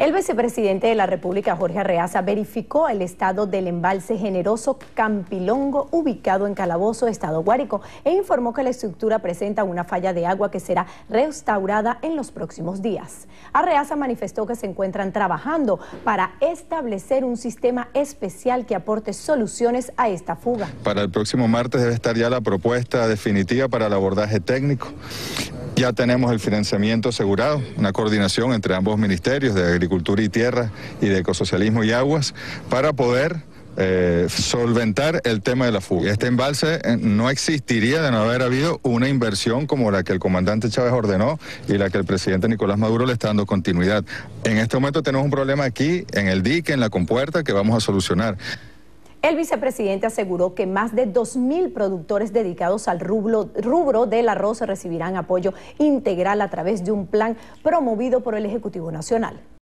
El vicepresidente de la República, Jorge Arreaza, verificó el estado del embalse generoso Campilongo, ubicado en Calabozo, Estado Guárico, e informó que la estructura presenta una falla de agua que será restaurada en los próximos días. Arreaza manifestó que se encuentran trabajando para establecer un sistema especial que aporte soluciones a esta fuga. Para el próximo martes debe estar ya la propuesta definitiva para el abordaje técnico ya tenemos el financiamiento asegurado, una coordinación entre ambos ministerios de Agricultura y Tierra y de Ecosocialismo y Aguas para poder eh, solventar el tema de la fuga. Este embalse eh, no existiría de no haber habido una inversión como la que el comandante Chávez ordenó y la que el presidente Nicolás Maduro le está dando continuidad. En este momento tenemos un problema aquí, en el dique, en la compuerta, que vamos a solucionar. El vicepresidente aseguró que más de 2.000 productores dedicados al rubro del arroz recibirán apoyo integral a través de un plan promovido por el Ejecutivo Nacional.